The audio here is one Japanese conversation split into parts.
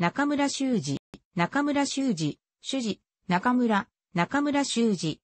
中村修二、中村修二、主事、中村、中村修二、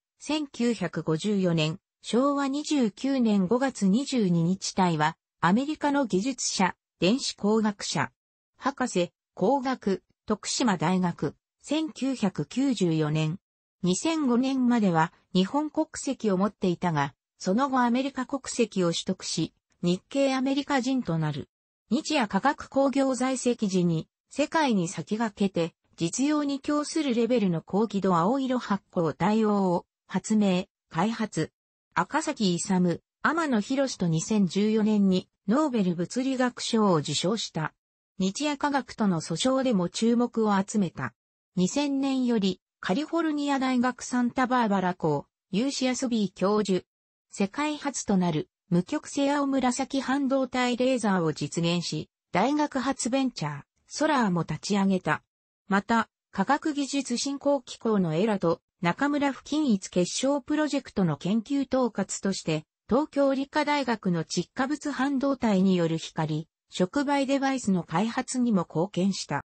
1954年、昭和29年5月22日隊は、アメリカの技術者、電子工学者、博士、工学、徳島大学、1994年、2005年までは日本国籍を持っていたが、その後アメリカ国籍を取得し、日系アメリカ人となる。日夜科学工業在籍時に世界に先駆けて、実用に供するレベルの高輝度青色発光対応を発明、開発。赤崎勇、天野博と2014年にノーベル物理学賞を受賞した。日夜科学との訴訟でも注目を集めた。2000年よりカリフォルニア大学サンタバーバラ校、ユーシアスビー教授。世界初となる無極性青紫半導体レーザーを実現し、大学発ベンチャー、ソラーも立ち上げた。また、科学技術振興機構のエラと中村付均一結晶プロジェクトの研究統括として、東京理科大学の窒化物半導体による光、触媒デバイスの開発にも貢献した。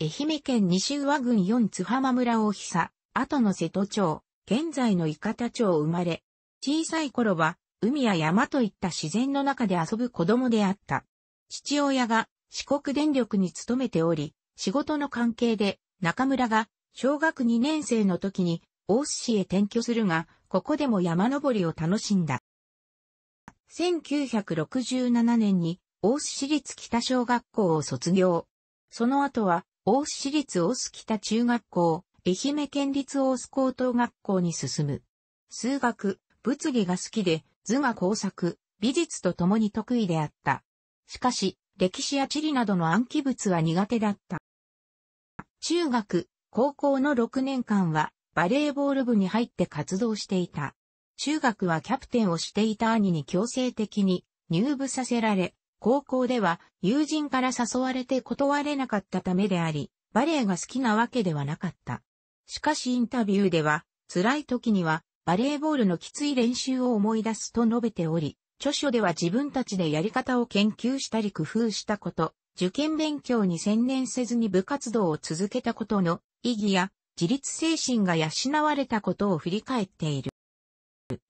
愛媛県西上郡四津浜村大久、後の瀬戸町、現在の伊方町生まれ、小さい頃は海や山といった自然の中で遊ぶ子供であった。父親が四国電力に勤めており、仕事の関係で中村が小学2年生の時に大須市へ転居するが、ここでも山登りを楽しんだ。1967年に大須市立北小学校を卒業。その後は大須市立大須北中学校、愛媛県立大須高等学校に進む。数学、物理が好きで図画工作、美術と共に得意であった。しかし、歴史や地理などの暗記物は苦手だった。中学、高校の6年間はバレーボール部に入って活動していた。中学はキャプテンをしていた兄に強制的に入部させられ、高校では友人から誘われて断れなかったためであり、バレエが好きなわけではなかった。しかしインタビューでは、辛い時にはバレーボールのきつい練習を思い出すと述べており、著書では自分たちでやり方を研究したり工夫したこと、受験勉強に専念せずに部活動を続けたことの意義や自立精神が養われたことを振り返っている。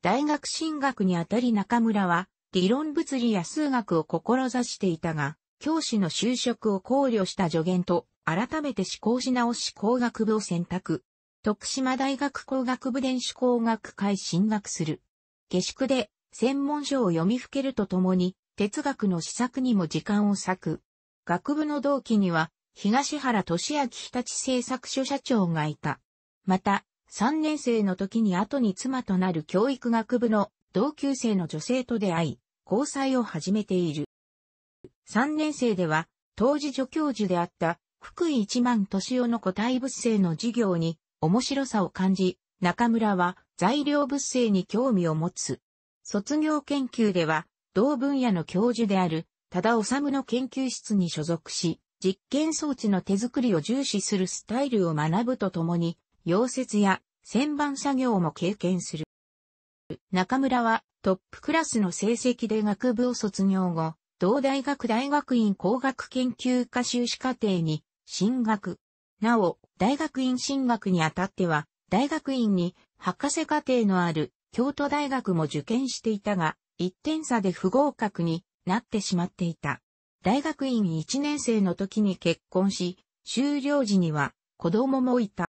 大学進学にあたり中村は理論物理や数学を志していたが、教師の就職を考慮した助言と改めて思考し直し工学部を選択。徳島大学工学部電子工学会進学する。下宿で専門書を読みふけるとともに、哲学の試作にも時間を割く。学部の同期には、東原俊明日立製作所社長がいた。また、3年生の時に後に妻となる教育学部の同級生の女性と出会い、交際を始めている。3年生では、当時助教授であった福井一万年夫の個体物性の授業に面白さを感じ、中村は材料物性に興味を持つ。卒業研究では、同分野の教授である、ただ治の研究室に所属し、実験装置の手作りを重視するスタイルを学ぶとともに、溶接や旋盤作業も経験する。中村はトップクラスの成績で学部を卒業後、同大学大学院工学研究科修士課程に進学。なお、大学院進学にあたっては、大学院に博士課程のある京都大学も受験していたが、1点差で不合格になってしまっていた。大学院1年生の時に結婚し、終了時には子供もいた。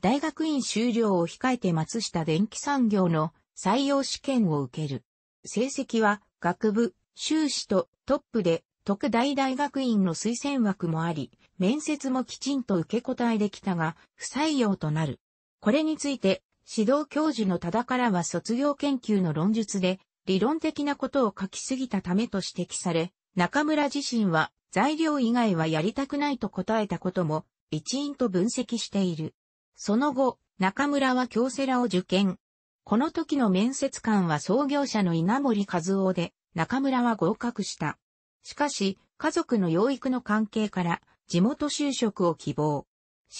大学院修了を控えて松下電気産業の採用試験を受ける。成績は学部、修士とトップで特大大学院の推薦枠もあり、面接もきちんと受け答えできたが、不採用となる。これについて指導教授のた田からは卒業研究の論述で、理論的なことを書きすぎたためと指摘され、中村自身は材料以外はやりたくないと答えたことも一因と分析している。その後、中村は京セラを受験。この時の面接官は創業者の稲森和夫で、中村は合格した。しかし、家族の養育の関係から地元就職を希望。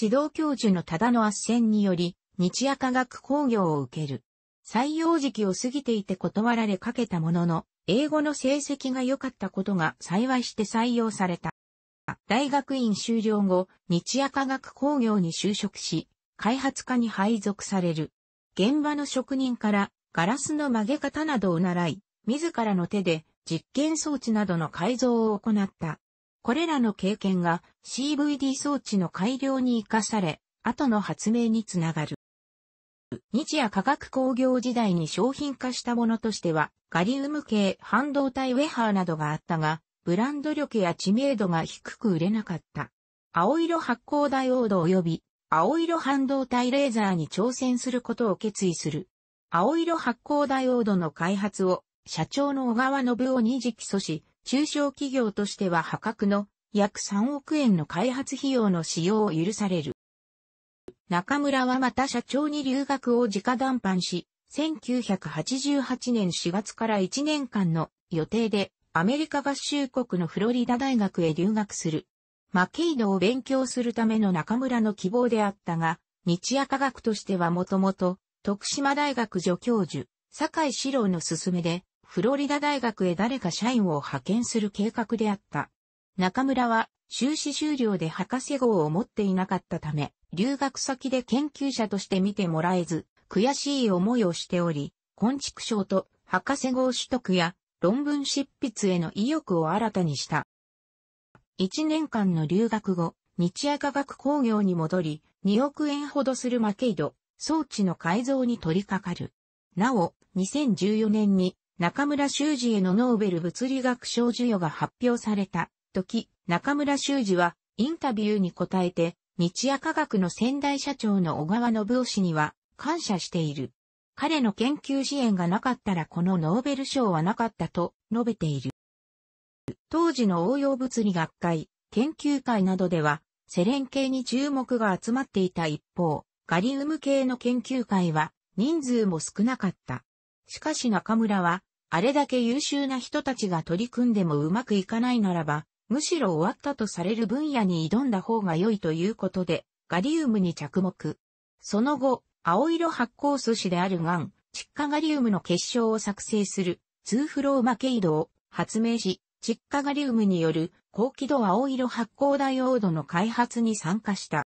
指導教授の多田の斡旋により、日夜科学工業を受ける。採用時期を過ぎていて断られかけたものの、英語の成績が良かったことが幸いして採用された。大学院修了後、日夜科学工業に就職し、開発科に配属される。現場の職人からガラスの曲げ方などを習い、自らの手で実験装置などの改造を行った。これらの経験が CVD 装置の改良に活かされ、後の発明につながる。日夜化学工業時代に商品化したものとしては、ガリウム系半導体ウェハーなどがあったが、ブランド力や知名度が低く売れなかった。青色発光ダイオード及び青色半導体レーザーに挑戦することを決意する。青色発光ダイオードの開発を社長の小川信夫に次訴し、中小企業としては破格の約3億円の開発費用の使用を許される。中村はまた社長に留学を直談判し、1988年4月から1年間の予定でアメリカ合衆国のフロリダ大学へ留学する。マケイドを勉強するための中村の希望であったが、日夜科学としてはもともと、徳島大学助教授、坂井史郎の勧めで、フロリダ大学へ誰か社員を派遣する計画であった。中村は、修士修了で博士号を持っていなかったため、留学先で研究者として見てもらえず、悔しい思いをしており、昆畜賞と博士号取得や論文執筆への意欲を新たにした。1年間の留学後、日夜科学工業に戻り、2億円ほどするマケイド、装置の改造に取り掛かる。なお、2014年に中村修二へのノーベル物理学賞授与が発表された時、中村修二はインタビューに答えて、日夜科学の先代社長の小川信夫氏には感謝している。彼の研究支援がなかったらこのノーベル賞はなかったと述べている。当時の応用物理学会、研究会などでは、セレン系に注目が集まっていた一方、ガリウム系の研究会は人数も少なかった。しかし中村は、あれだけ優秀な人たちが取り組んでもうまくいかないならば、むしろ終わったとされる分野に挑んだ方が良いということで、ガリウムに着目。その後、青色発光素子であるガン、窒化ガリウムの結晶を作成する、ツーフローマケイドを発明し、窒化ガリウムによる高輝度青色発光ダイオードの開発に参加した。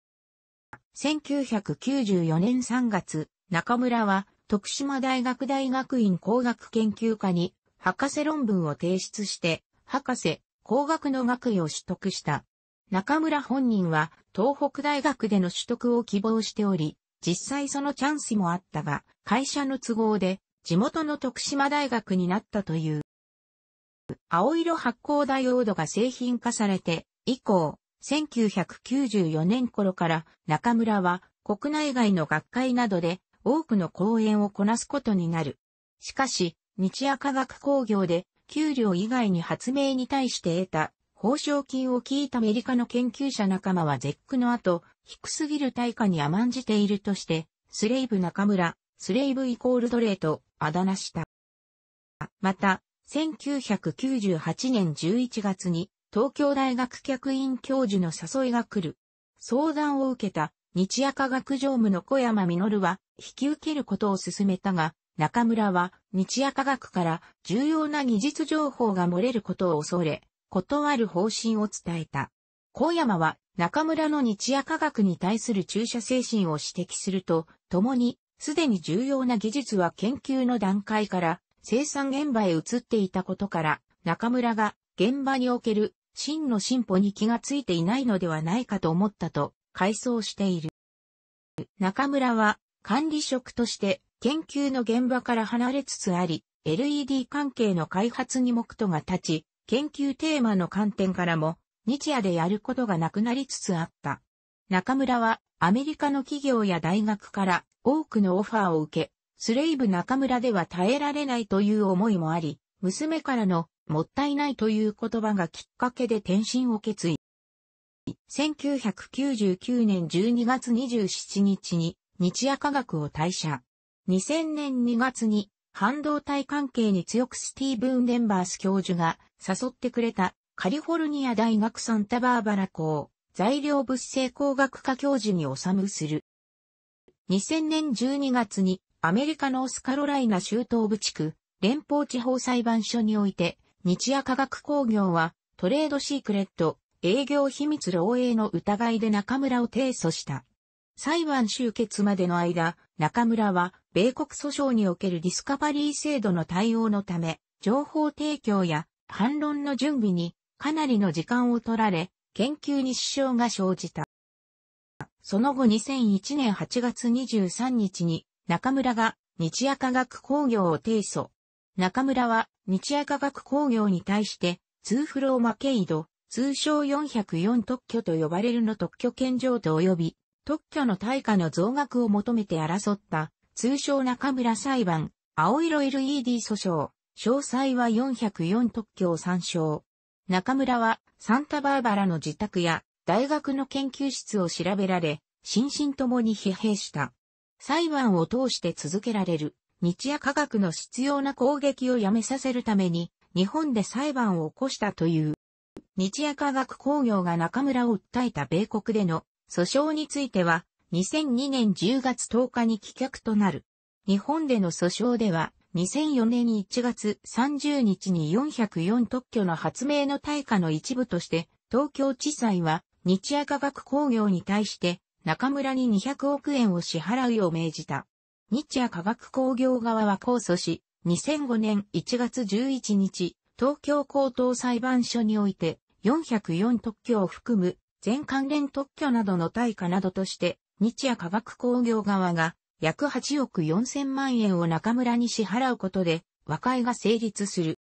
1994年3月、中村は徳島大学大学院工学研究科に博士論文を提出して、博士、高額の学位を取得した。中村本人は東北大学での取得を希望しており、実際そのチャンスもあったが、会社の都合で地元の徳島大学になったという。青色発光ダイオードが製品化されて以降、1994年頃から中村は国内外の学会などで多くの講演をこなすことになる。しかし、日夜科学工業で給料以外に発明に対して得た報奨金を聞いたアメリカの研究者仲間は絶句の後、低すぎる対価に甘んじているとして、スレイブ中村、スレイブイコール奴隷とあだ名した。また、1998年11月に東京大学客員教授の誘いが来る。相談を受けた日夜科学常務の小山実は引き受けることを勧めたが、中村は日夜科学から重要な技術情報が漏れることを恐れ、断る方針を伝えた。高山は中村の日夜科学に対する注射精神を指摘すると、共に、すでに重要な技術は研究の段階から生産現場へ移っていたことから、中村が現場における真の進歩に気がついていないのではないかと思ったと回想している。中村は管理職として研究の現場から離れつつあり、LED 関係の開発に目途が立ち、研究テーマの観点からも、日夜でやることがなくなりつつあった。中村はアメリカの企業や大学から多くのオファーを受け、スレイブ中村では耐えられないという思いもあり、娘からのもったいないという言葉がきっかけで転身を決意。1999年12月27日に日夜科学を退社。2000年2月に半導体関係に強くスティーブン・デンバース教授が誘ってくれたカリフォルニア大学サンタバーバラ校材料物性工学科教授におさむする。2000年12月にアメリカのオスカロライナ州東部地区連邦地方裁判所において日夜科学工業はトレードシークレット営業秘密漏洩の疑いで中村を提訴した。裁判終結までの間、中村は、米国訴訟におけるディスカバリー制度の対応のため、情報提供や反論の準備にかなりの時間を取られ、研究に支障が生じた。その後2001年8月23日に中村が日夜科学工業を提訴。中村は日夜科学工業に対して2。フローマケイド、通称404特許と呼ばれるの特許権上と及び特許の対価の増額を求めて争った、通称中村裁判、青色 LED 訴訟、詳細は404特許を参照。中村は、サンタバーバラの自宅や、大学の研究室を調べられ、心身ともに疲弊した。裁判を通して続けられる、日夜科学の必要な攻撃をやめさせるために、日本で裁判を起こしたという。日夜科学工業が中村を訴えた米国での訴訟については、2002年10月10日に棄却となる。日本での訴訟では、2004年1月30日に404特許の発明の対価の一部として、東京地裁は、日夜科学工業に対して、中村に200億円を支払うよう命じた。日夜科学工業側は控訴し、2005年1月11日、東京高等裁判所において、404特許を含む全関連特許などの対価などとして、日夜科学工業側が約8億4千万円を中村に支払うことで和解が成立する。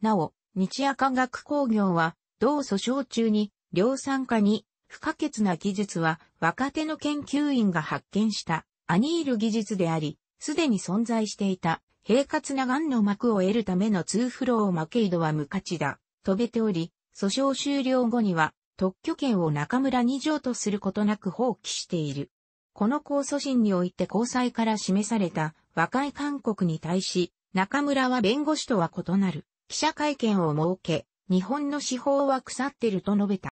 なお、日夜科学工業は、同訴訟中に、量産化に不可欠な技術は若手の研究員が発見したアニール技術であり、すでに存在していた平滑な癌の膜を得るための2フローマケイドは無価値だとべており、訴訟終了後には特許権を中村二条とすることなく放棄している。この控訴審において交際から示された和解勧告に対し、中村は弁護士とは異なる記者会見を設け、日本の司法は腐ってると述べた。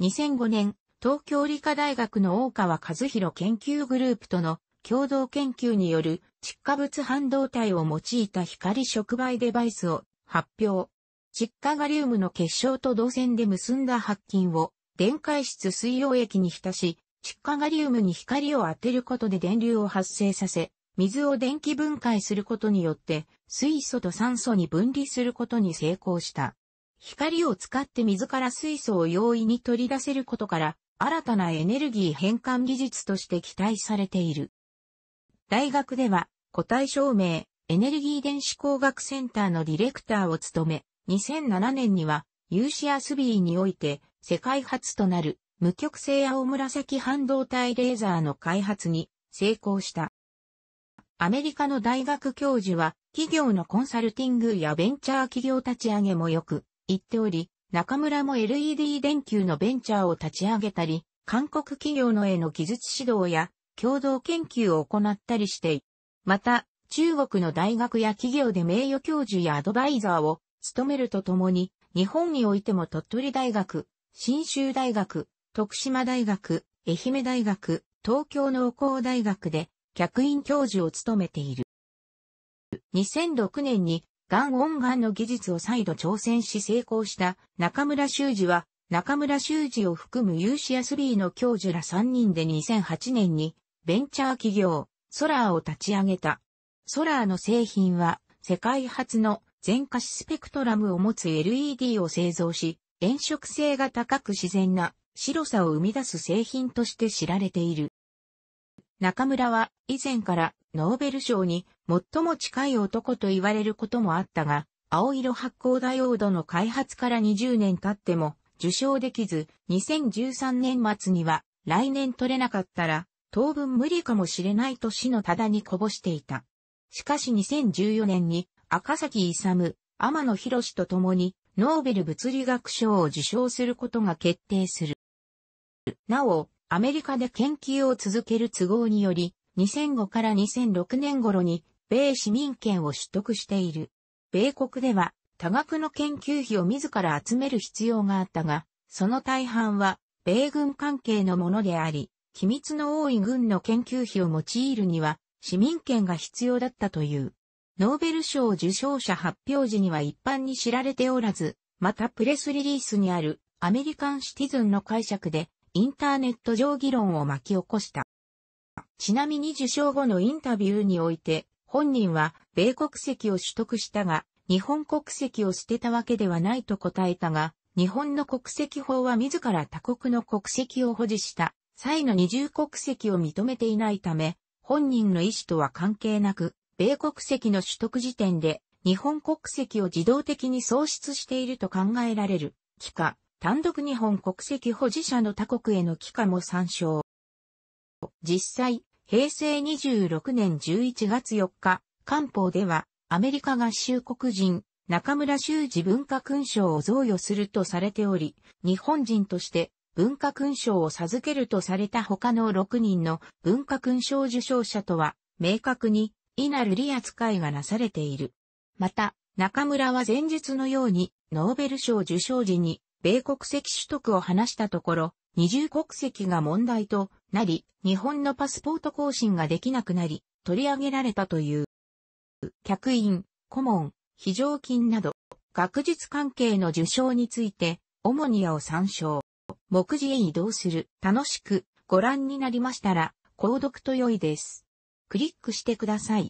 2005年、東京理科大学の大川和弘研究グループとの共同研究による窒化物半導体を用いた光触媒デバイスを発表。窒化ガリウムの結晶と導線で結んだ白金を電解質水溶液に浸し、窒化ガリウムに光を当てることで電流を発生させ、水を電気分解することによって水素と酸素に分離することに成功した。光を使って水から水素を容易に取り出せることから新たなエネルギー変換技術として期待されている。大学では個体証明エネルギー電子工学センターのディレクターを務め、2007年にはユーシアスビーにおいて世界初となる無極性青紫半導体レーザーの開発に成功した。アメリカの大学教授は企業のコンサルティングやベンチャー企業立ち上げもよく言っており、中村も LED 電球のベンチャーを立ち上げたり、韓国企業のへの技術指導や共同研究を行ったりして、また中国の大学や企業で名誉教授やアドバイザーを務めるとともに、日本においても鳥取大学、新州大学、徳島大学、愛媛大学、東京農工大学で客員教授を務めている。2006年に、がん音がんの技術を再度挑戦し成功した中村修二は、中村修二を含むーシアスビーの教授ら3人で2008年にベンチャー企業ソラーを立ち上げた。ソラーの製品は世界初の全可視スペクトラムを持つ LED を製造し、炎色性が高く自然な白さを生み出す製品として知られている。中村は以前からノーベル賞に最も近い男と言われることもあったが、青色発光ダイオードの開発から20年経っても受賞できず、2013年末には来年取れなかったら当分無理かもしれないと死のただにこぼしていた。しかし2014年に赤崎勇、天野博士と共に、ノーベル物理学賞を受賞することが決定する。なお、アメリカで研究を続ける都合により、2005から2006年頃に、米市民権を取得している。米国では、多額の研究費を自ら集める必要があったが、その大半は、米軍関係のものであり、機密の多い軍の研究費を用いるには、市民権が必要だったという。ノーベル賞受賞者発表時には一般に知られておらず、またプレスリリースにあるアメリカンシティズンの解釈でインターネット上議論を巻き起こした。ちなみに受賞後のインタビューにおいて、本人は米国籍を取得したが、日本国籍を捨てたわけではないと答えたが、日本の国籍法は自ら他国の国籍を保持した際の二重国籍を認めていないため、本人の意思とは関係なく、米国籍の取得時点で、日本国籍を自動的に喪失していると考えられる、帰化、単独日本国籍保持者の他国への帰化も参照。実際、平成26年11月4日、官報では、アメリカ合衆国人、中村修二文化勲章を贈与するとされており、日本人として文化勲章を授けるとされた他の6人の文化勲章受章者とは、明確に異なる利扱いがなされている。また、中村は前述のように、ノーベル賞受賞時に、米国籍取得を話したところ、二重国籍が問題となり、日本のパスポート更新ができなくなり、取り上げられたという。客員、顧問、非常勤など、学術関係の受賞について、主に矢を参照。目次へ移動する。楽しくご覧になりましたら、購読と良いです。クリックしてください。